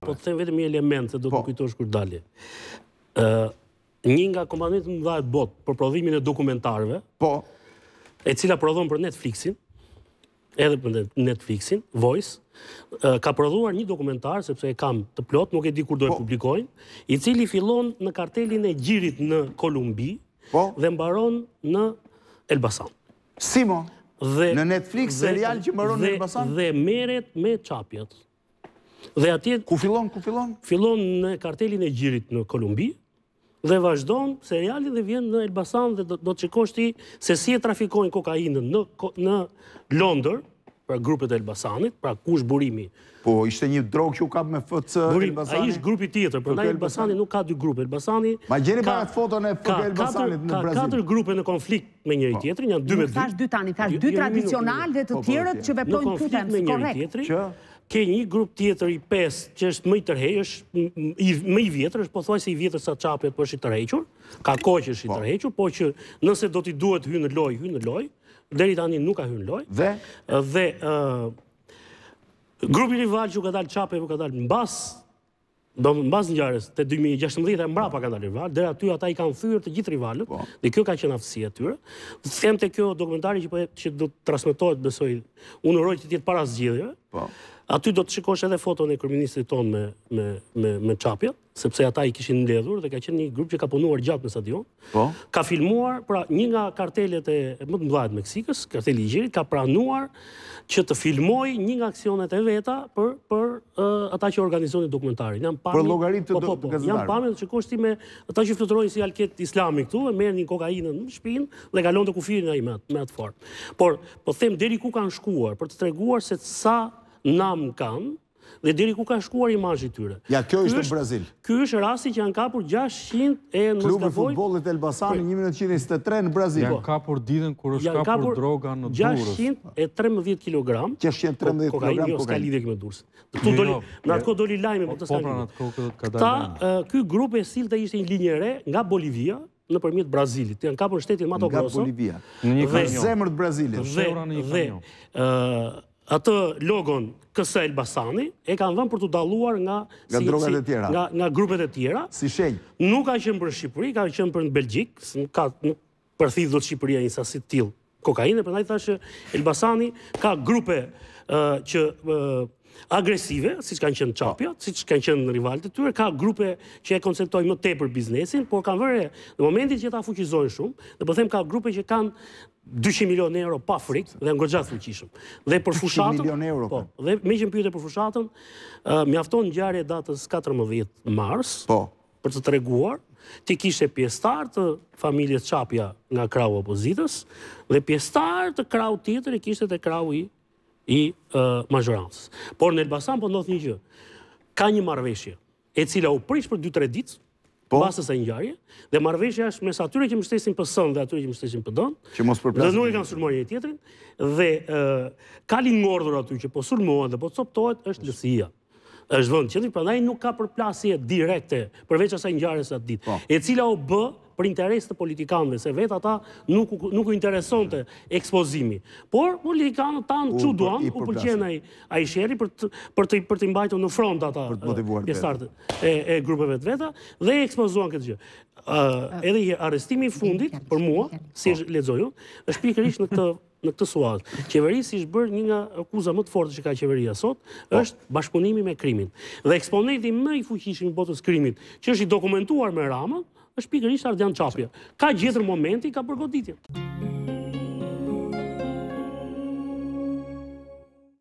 Po të them vetëm një element do të po. kujtosh kur dalje. Ë një nga kompanitë më dha bot për prodhimin e dokumentarëve. Po. E cila prodhon për Netflixin, edhe për Netflixin, Voice, ka prodhuar një dokumentar, sepse e kam të plot, nuk e di kur do e po. publikojnë, i cili fillon në kartelin e gjirit në Kolumbi, po. dhe mbaron në Elbasan. Simo, dhe, në Netflix, serial që mbaron në Elbasan? Dhe meret me qapjet. Dhe atje... Ku fillon, ku fillon? Fillon në kartelin e gjirit në Kolumbi, dhe vazhdon serialin dhe vjen në Elbasan dhe do të qikosht ti se si e trafikojnë kokainën në, në Londër, pra grupet e Elbasanit, pra kush burimi. Po, ishte një drogë që u kap me FC Burim, Elbasani? A ishtë grupi tjetër, për na Elbasani nuk ka dy grupe. Elbasani... Ma gjeri ka, foton e FK Elbasanit në Brazil. Ka katër grupe në konflikt me njëri tjetëri, po. tjetërin, janë dy me dy. Nuk dy tani, thash dy tradicional dhe të tjerët që veprojnë tutem, ke një grup tjetër i 5 që është më i tërhejsh, më i vjetër, është po thuaj se i vjetër sa qapjet për po është i tërhequr, ka po. ko që është i tërhequr, po që nëse do t'i duhet hynë loj, hynë loj, deri tani nuk ka hynë loj. Dhe? Dhe, grupi rival që ka dalë qapje, po ka dalë në basë, Do më bazë njërës të 2016 e mbra pa ka nda rival, dhe aty ata i kanë thyrë të gjithë rivalët, po. dhe kjo ka qenë aftësia tyre. Dhe them të kjo dokumentari që do të transmitohet, besoj, unë rojtë të tjetë para zgjidhjeve, Po. Aty do të shikosh edhe foton e kërministri ton me qapja, sepse ata i kishin ndedhur dhe ka qenë një grup që ka punuar gjatë në stadion. Po. Ka filmuar, pra një nga kartelet e më të mdojtë Meksikës, karteli i gjirit, ka pranuar që të filmoj një nga aksionet e veta për ata që organizoni dokumentarin. Për logarit të po, gazetarë. Jam pamit të shikosh ti me ata që fluturojnë si alket islami këtu, e merë një kokainë në shpinë dhe galon të kufirin nga i me atë farë. Por, po them, deri ku kanë shkuar, për të treguar se sa nam kam, dhe diri ku ka shkuar imajë të tyre. Ja, kjo ishte në Brazil. Kjo ishte rasi që janë kapur 600 e në Moskavoj. Klubë futbolit Elbasani, po. në 1923 në Brazil. Janë kapur didën kur është kapur droga në Durës. Janë kapur 613 kg. 613 kg. kokain. jo s'ka lidhe këmë Durës. Në atë kohë doli lajme, po të s'ka lidhe. Ta, kjo grupe e ishte një linjere nga Bolivia, në përmjët Brazilit, të janë kapur në shtetit Mato Grosso, në një në një kamion, në atë logon kësë Elbasani, e kanë dhënë për të daluar nga... Nga tjera. Nga grupet e tjera. Si shenjë. Nuk ka qënë për Shqipëri, ka qënë për në Belgjikë, nuk ka përthi dhëtë Shqipëria njësa si tilë kokainë, për nëjë thashë Elbasani ka grupe që agresive, si që kanë qenë qapja, si që kanë qenë rivalit rivalët të tyre, ka grupe që e konceptojnë më te për biznesin, por kanë vërre, në momentin që ta fuqizojnë shumë, dhe përthem po ka grupe që kanë 200 milion euro pa frik dhe ngogjat fuqishëm. Dhe për fushatën... 200 euro? Po, po, dhe me që më pyte për fushatën, mjafton në gjarje datës 14 mars, po. për të treguar, ti kishe pjestar të familjes qapja nga krau opozitës, dhe pjestar të krau tjetër i kishe të krau i i majorancës. Por në Elbasan po ndodhë një gjë, ka një marveshje, e cila u prish për 2-3 ditës, basës po? e njarje, dhe marveshje është mes atyre që më shtesin për sënë dhe atyre që më shtesin për donë, dhe nuk i kanë surmojnë e tjetërin, dhe kalin ngordur aty që po surmojnë dhe po coptojt, është lësia. është vënd qëndri, përndaj nuk ka përplasje direkte, përveç asaj njarës atë ditë, po. e cila u bë për interes të politikanëve, se vetë ata nuk u intereson të ekspozimi. Por, politikanët tanë që duan, u pëlqen a i shjeri për të imbajto në front ata pjestartë e grupeve të veta, dhe ekspozuan këtë gjë. Edhe i arestimi fundit, për mua, si e ledzoju, është pikërish në këtë në këtë suat. Qeverisë ishë bërë një nga kuza më të fortë që ka qeveria sot, po. është bashkëpunimi me krimin. Dhe eksponetin më i fuqishin botës krimin, që është i dokumentuar me ramën, është pikërisht Ardian Çapi. Ka gjetur momentin, ka përgoditjen.